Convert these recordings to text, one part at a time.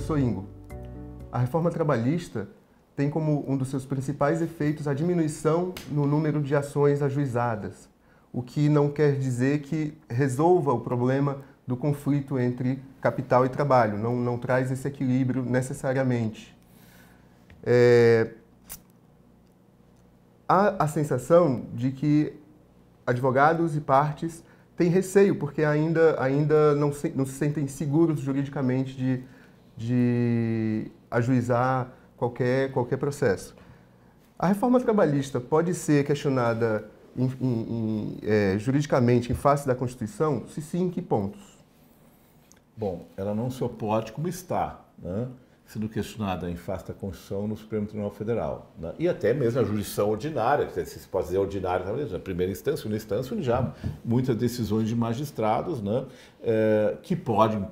professor Ingo. A reforma trabalhista tem como um dos seus principais efeitos a diminuição no número de ações ajuizadas, o que não quer dizer que resolva o problema do conflito entre capital e trabalho, não, não traz esse equilíbrio necessariamente. É... Há a sensação de que advogados e partes têm receio, porque ainda, ainda não, se, não se sentem seguros juridicamente de de ajuizar qualquer, qualquer processo. A reforma trabalhista pode ser questionada em, em, em, é, juridicamente em face da Constituição? Se sim, em que pontos? Bom, ela não se opode como está, né? sendo questionada em face da Constituição no Supremo Tribunal Federal. Né? E até mesmo a jurisdição ordinária, se pode dizer ordinária, na primeira instância, segunda instância, onde já muitas decisões de magistrados né? É, que podem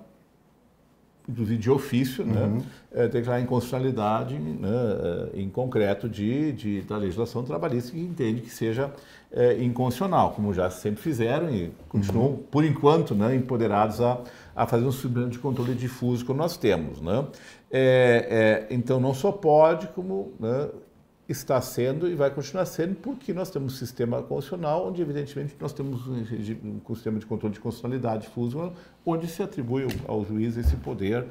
inclusive de ofício, né? uhum. É, né, é, declarar inconstitucionalidade né, em concreto de, de, da legislação trabalhista que entende que seja é, inconstitucional, como já sempre fizeram e continuam, uhum. por enquanto, né, empoderados a, a fazer um suplemento de controle difuso que nós temos. Né? É, é, então, não só pode, como né, está sendo e vai continuar sendo, porque nós temos um sistema constitucional, onde, evidentemente, nós temos um sistema de controle de constitucionalidade fuso, onde se atribui ao juiz esse poder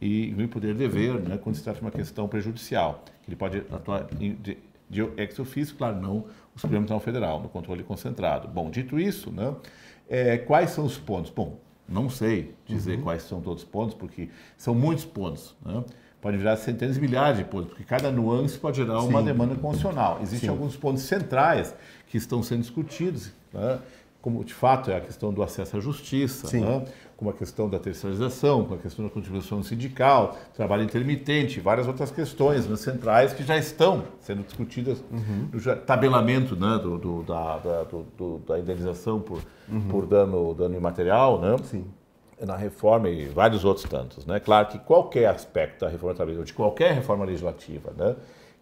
e o poder dever, né, quando se trata de uma questão prejudicial, que ele pode atuar de, de ex officio, claro, não o Supremo Tribunal Federal, no controle concentrado. Bom, dito isso, né, é, quais são os pontos? Bom, não sei dizer uhum. quais são todos os pontos, porque são muitos pontos, né? pode virar centenas de milhares de pontos, porque cada nuance pode gerar Sim. uma demanda constitucional. Existem Sim. alguns pontos centrais que estão sendo discutidos, né? como de fato é a questão do acesso à justiça, né? como a questão da terceirização, como a questão da contribuição sindical, trabalho intermitente, várias outras questões né, centrais que já estão sendo discutidas uhum. no tabelamento né, do, do, da, da, do, da, indenização por, uhum. por dano, dano imaterial. Né? Sim na reforma e vários outros tantos. Né? Claro que qualquer aspecto da reforma trabalhista, de qualquer reforma legislativa, né,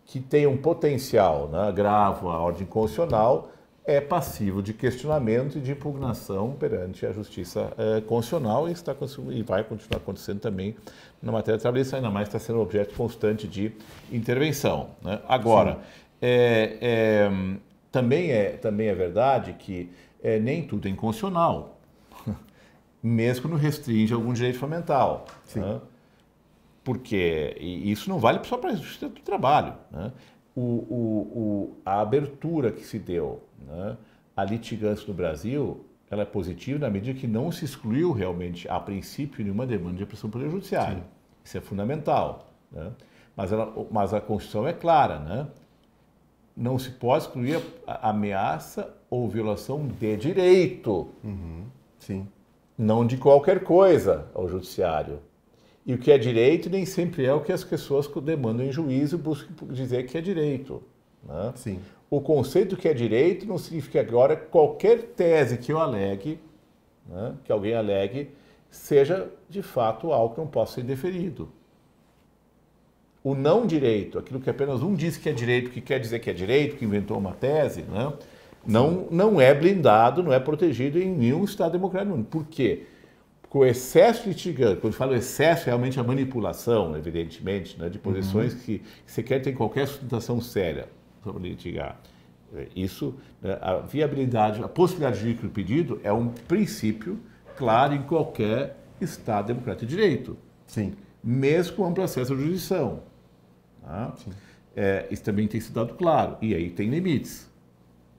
que tenha um potencial né, gravo à ordem constitucional, é passivo de questionamento e de impugnação perante a Justiça eh, Constitucional e, está, e vai continuar acontecendo também na matéria trabalhista, ainda mais está sendo objeto constante de intervenção. Né? Agora, é, é, também, é, também é verdade que é, nem tudo é inconstitucional. mesmo não restringe algum direito fundamental. Né? Porque isso não vale só para a justiça do trabalho. Né? O, o, o, a abertura que se deu né, à litigância no Brasil ela é positiva na medida que não se excluiu realmente, a princípio, nenhuma demanda de pressão pelo judiciário. Sim. Isso é fundamental. Né? Mas, ela, mas a Constituição é clara, né? não se pode excluir a ameaça ou violação de direito. Uhum. Sim não de qualquer coisa ao judiciário. E o que é direito nem sempre é o que as pessoas demandam em juízo e buscam dizer que é direito. Né? Sim. O conceito que é direito não significa agora qualquer tese que eu alegue, né, que alguém alegue, seja de fato algo que não possa ser deferido. O não direito, aquilo que apenas um diz que é direito, que quer dizer que é direito, que inventou uma tese, né? não, não é blindado, não é protegido em nenhum Estado democrático. Por quê? Porque o excesso litigante, quando falo excesso, é realmente a manipulação, evidentemente, né, de posições uhum. que, sequer tem qualquer sustentação séria sobre litigar. É, isso, né, a viabilidade, a possibilidade de o pedido é um princípio claro em qualquer Estado democrático de direito. Sim. Mesmo com um processo de jurisdição. Tá? Sim. É, isso também tem sido dado claro. E aí tem limites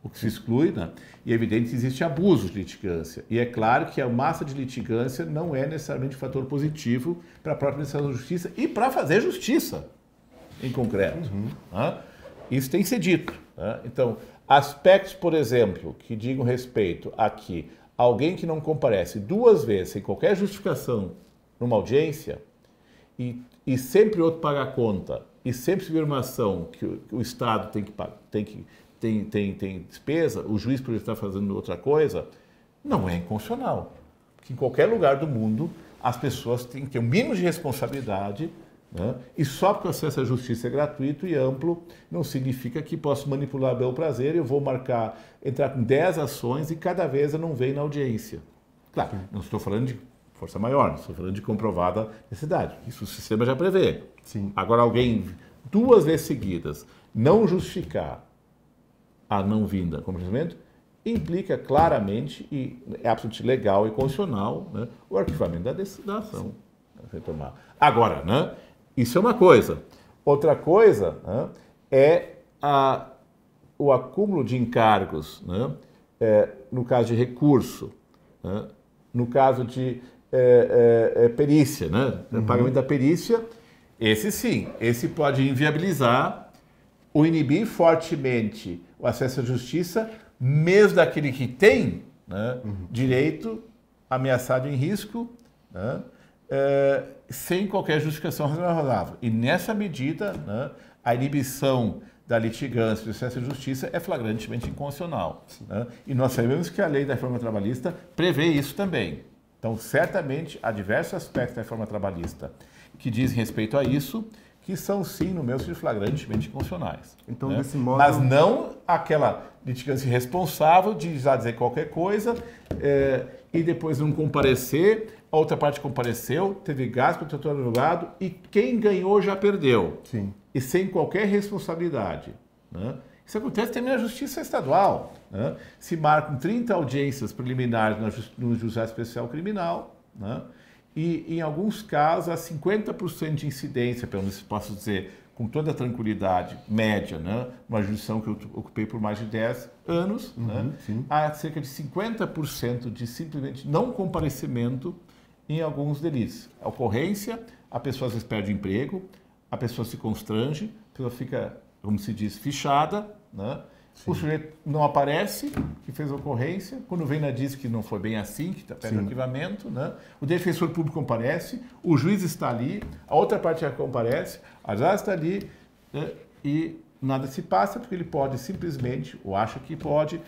o que se exclui, né? e é evidente que existe abuso de litigância. E é claro que a massa de litigância não é necessariamente um fator positivo para a própria necessidade da justiça e para fazer justiça, em concreto. Uhum. Né? Isso tem que ser dito. Né? Então, aspectos, por exemplo, que digam respeito a que alguém que não comparece duas vezes sem qualquer justificação numa audiência e, e sempre outro paga a conta e sempre se vir uma ação que o, que o Estado tem que, tem que tem, tem, tem despesa, o juiz por estar fazendo outra coisa, não é inconstitucional. Porque em qualquer lugar do mundo as pessoas têm que ter um mínimo de responsabilidade né? e só porque o acesso à justiça é gratuito e amplo não significa que posso manipular meu prazer, eu vou marcar, entrar com 10 ações e cada vez eu não venho na audiência. Claro, não estou falando de força maior, estou falando de comprovada necessidade. Isso o sistema já prevê. Sim. Agora alguém duas vezes seguidas não justificar a não vinda como conhecimento implica claramente e é absolutamente legal e constitucional né, o arquivamento da, decisão ação né, retomar. Agora, né, isso é uma coisa. Outra coisa né, é a, o acúmulo de encargos, né, é, no caso de recurso, né, no caso de é, é, é perícia, né, uhum. pagamento da perícia, esse sim, esse pode inviabilizar ou inibir fortemente o acesso à justiça, mesmo daquele que tem né, uhum. direito ameaçado em risco, né, é, sem qualquer justificação razoável. E nessa medida, né, a inibição da litigância do acesso à justiça é flagrantemente inconstitucional. Né. E nós sabemos que a lei da reforma trabalhista prevê isso também. Então, certamente, há diversos aspectos da reforma trabalhista que dizem respeito a isso que são sim, no meu sentido, flagrantemente constitucionais. Então, né? desse modo... Mas não aquela litigância irresponsável de já dizer qualquer coisa é, e depois não comparecer, a outra parte compareceu, teve gás para o teu advogado e quem ganhou já perdeu. Sim. E sem qualquer responsabilidade. Né? Isso acontece também na Justiça Estadual. Né? Se marcam 30 audiências preliminares no, no Juizado Especial Criminal, né? e, em alguns casos, há 50% de incidência, pelo menos posso dizer com toda a tranquilidade média, né? uma jurisdição que eu ocupei por mais de 10 anos, uhum, né? há cerca de 50% de simplesmente não comparecimento em alguns delitos. A ocorrência, a pessoa às vezes perde emprego, a pessoa se constrange, a pessoa fica, como se diz, fichada, né? Sim. O sujeito não aparece, que fez ocorrência. Quando vem na diz que não foi bem assim, que está do arquivamento, né? O defensor público comparece, o juiz está ali, a outra parte já comparece, a já está ali né? e nada se passa porque ele pode simplesmente, ou acha que pode,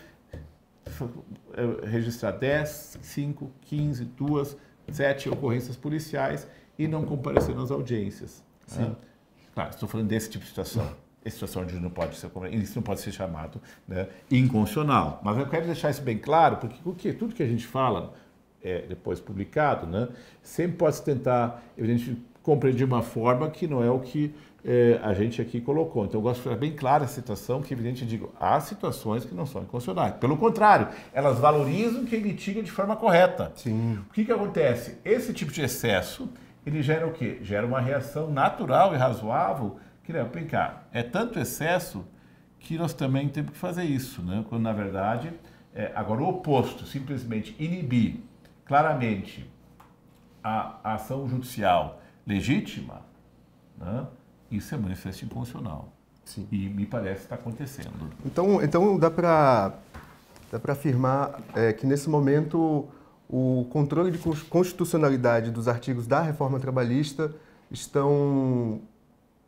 é, registrar 10, 5, 15, 2, 7 ocorrências policiais e não comparecer nas audiências. Né? Sim. Né? Claro, estou falando desse tipo de situação essa situação de não pode ser isso não pode ser chamado né, inconstitucional. Mas eu quero deixar isso bem claro, porque tudo que a gente fala é, depois publicado, né, sempre pode se tentar, evidentemente, compreender de uma forma que não é o que é, a gente aqui colocou. Então, eu gosto de ficar bem clara a situação, que evidente eu digo, há situações que não são inconstitucionais. Pelo contrário, elas valorizam quem litiga de forma correta. Sim. O que, que acontece? Esse tipo de excesso, ele gera o quê? Gera uma reação natural e razoável queria aplicar. É tanto excesso que nós também temos que fazer isso, né? quando na verdade, é, agora o oposto, simplesmente inibir claramente a, a ação judicial legítima, né? isso é manifesto inconstitucional. Sim. E me parece está acontecendo. Então, então dá para dá para afirmar é, que nesse momento o controle de constitucionalidade dos artigos da reforma trabalhista estão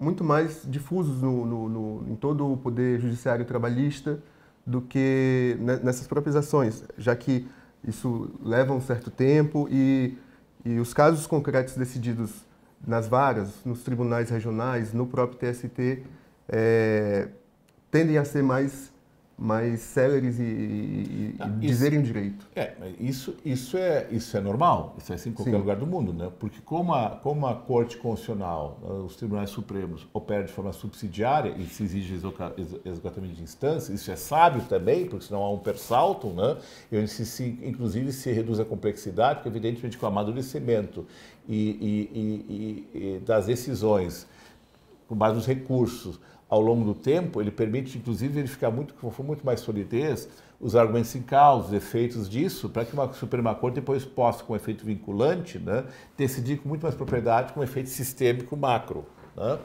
muito mais difusos no, no, no, em todo o poder judiciário trabalhista do que nessas próprias ações, já que isso leva um certo tempo e, e os casos concretos decididos nas varas, nos tribunais regionais, no próprio TST, é, eh, tendem a ser mais mais céleres e, e, ah, dizerem isso, direito. É, isso, isso, é, isso é normal, isso é assim em qualquer Sim. lugar do mundo, né? Porque como a, como a Corte Constitucional, ah, os tribunais supremos operam de forma subsidiária e se exige esgotamento de instâncias, isso é sábio também, porque senão há um persalto, né? E se, inclusive se reduz a complexidade, porque evidentemente com o amadurecimento e, e das decisões, com base nos recursos, ao longo do tempo, ele permite, inclusive, verificar muito, com muito mais solidez, os argumentos em causa, os efeitos disso, para que uma Suprema Corte depois possa, com efeito vinculante, né, decidir com muito mais propriedade, com efeito sistêmico macro. Né?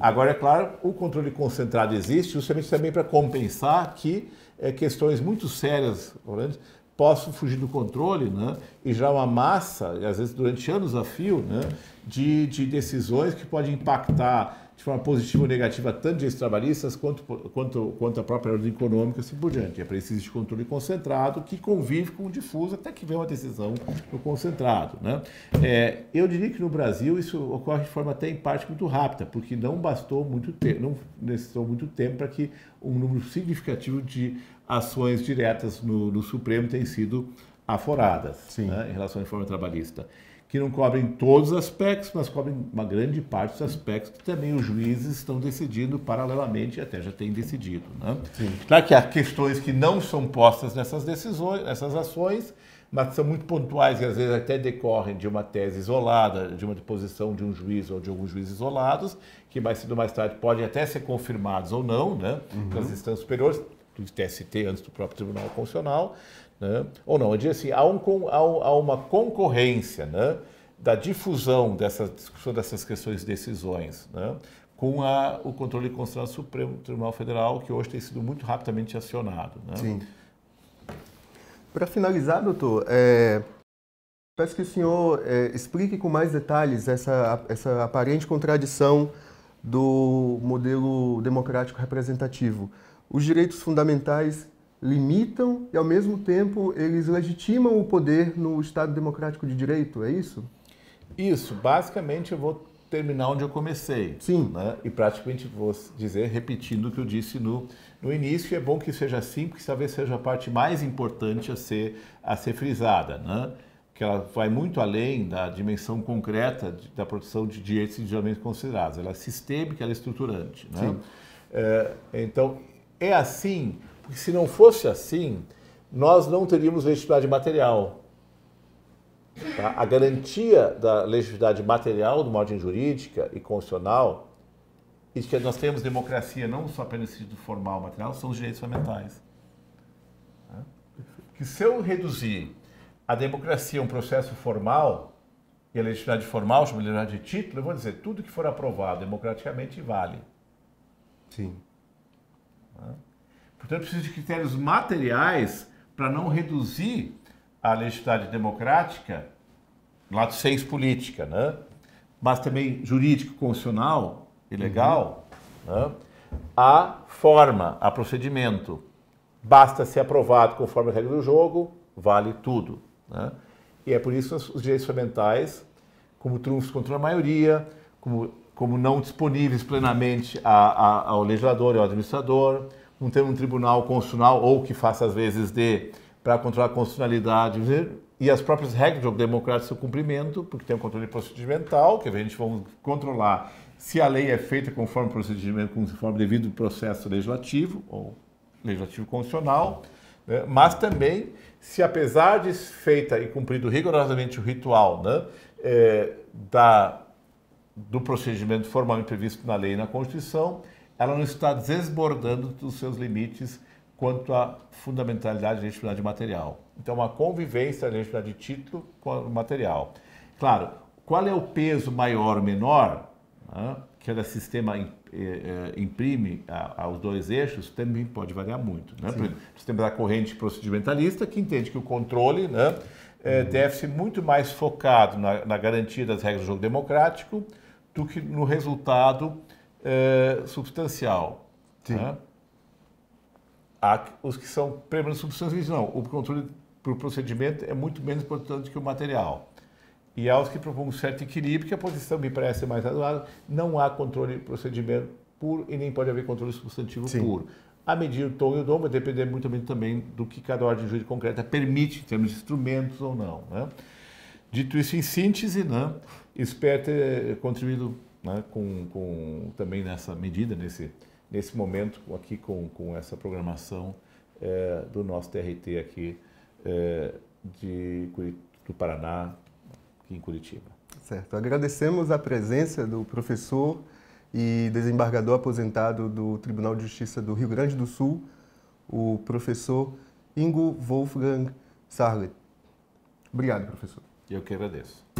Agora, é claro, o controle concentrado existe justamente também para compensar que é, questões muito sérias grandes, possam fugir do controle né, e gerar uma massa, às vezes durante anos a fio, né, de, de decisões que podem impactar de tipo, forma positiva ou negativa, tanto direitos trabalhistas quanto, quanto, quanto a própria ordem econômica, assim por diante. É preciso de controle concentrado que convive com o difuso até que vem uma decisão no concentrado. Né? É, eu diria que no Brasil isso ocorre de forma até em parte muito rápida, porque não bastou muito tempo, não necessitou muito tempo para que um número significativo de ações diretas no, no Supremo tenham sido aforadas né, em relação à reforma trabalhista que não cobrem todos os aspectos, mas cobrem uma grande parte dos aspectos que também os juízes estão decidindo paralelamente e até já têm decidido. Né? Sim. Claro que há questões que não são postas nessas decisões, nessas ações, mas são muito pontuais e às vezes até decorrem de uma tese isolada, de uma deposição de um juiz ou de alguns juízes isolados, que mais cedo ou mais tarde podem até ser confirmados ou não, né, uhum. instâncias superiores do TST, antes do próprio Tribunal Constitucional, né? ou não, eu diria assim, há, um, há, uma concorrência né? da difusão dessa discussão dessas questões e decisões né? com a, o controle constitucional do Supremo Tribunal Federal, que hoje tem sido muito rapidamente acionado. Né? Sim. Para finalizar, doutor, é, peço que o senhor é, explique com mais detalhes essa, essa aparente contradição do modelo democrático representativo. Os direitos fundamentais limitam e, ao mesmo tempo, eles legitimam o poder no Estado democrático de direito, é isso? Isso. Basicamente, eu vou terminar onde eu comecei. Sim. Né? E praticamente vou dizer, repetindo o que eu disse no, no início, é bom que seja assim, porque talvez seja a parte mais importante a ser, a ser frisada. Né? que ela vai muito além da dimensão concreta de, da proteção de direitos e individualmente considerados. Ela é sistêmica, ela é estruturante. Né? É, então, é assim, porque se não fosse assim, nós não teríamos legitimidade material. Tá? A garantia da legitimidade material, do modo jurídica e constitucional, e que nós temos democracia não só pelo sentido formal material, são os direitos fundamentais. Né? Que se eu reduzir a democracia é um processo formal, e a legitimidade formal chama legitimidade de título, eu vou dizer, tudo que for aprovado democraticamente vale. Sim. Né? Portanto, precisa de critérios materiais para não reduzir a legitimidade democrática, lado seis política, né? mas também jurídico, constitucional e legal, uhum. né? a forma, a procedimento. Basta ser aprovado conforme a regra do jogo, vale tudo. Né? E é por isso que os direitos fundamentais, como trunfos contra a maioria, como, como não disponíveis plenamente a, a, ao legislador e ao administrador, não ter um tribunal constitucional ou que faça às vezes de para controlar a constitucionalidade e as próprias regras do democrático seu cumprimento, porque tem um controle procedimental, que a gente vai controlar se a lei é feita conforme o procedimento, conforme o devido processo legislativo ou legislativo constitucional né? mas também se apesar de feita e cumprido rigorosamente o ritual né? é, da, do procedimento formal previsto na lei e na Constituição, ela não está desbordando dos seus limites quanto à fundamentalidade da identidade material. Então, uma convivência da identidade de título com o material. Claro, qual é o peso maior ou menor? Né? que cada sistema eh, eh, imprime aos dois eixos também pode variar muito. Né? Sim. Por exemplo, corrente procedimentalista, que entende que o controle né, eh, uhum. deve ser muito mais focado na, na, garantia das regras do jogo democrático do que no resultado é, substancial. Sim. Né? Há os que são prêmios substanciais, não. O controle o procedimento é muito menos importante que o material e aos que propõem um certo equilíbrio, que a posição me parece mais razoável, não há controle de procedimento puro e nem pode haver controle substantivo Sim. puro. A medida, o tom e o dom vai depender muito também do que cada ordem jurídica concreta permite, em termos de instrumentos ou não. Né? Dito isso, em síntese, né? espero ter eh, contribuído né? com, com, também nessa medida, nesse, nesse momento, aqui com, com essa programação é, do nosso TRT aqui é, de, do Paraná, aqui em Curitiba. Certo. Agradecemos a presença do professor e desembargador aposentado do Tribunal de Justiça do Rio Grande do Sul, o professor Ingo Wolfgang Sarle. Obrigado, professor. Eu que agradeço.